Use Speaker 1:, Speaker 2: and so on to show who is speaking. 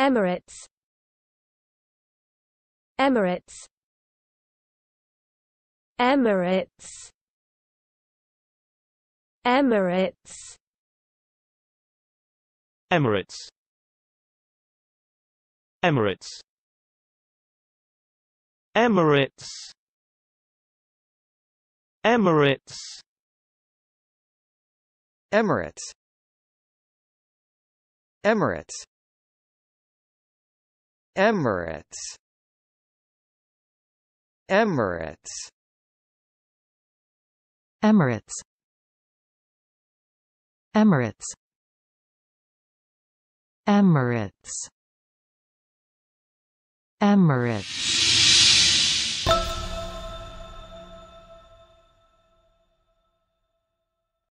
Speaker 1: Emirates Emirates Emirates Emirates Emirates Emirates Emirates Emirates Emirates Emirates Emirates Emirates Emirates Emirates
Speaker 2: Emirates Emirates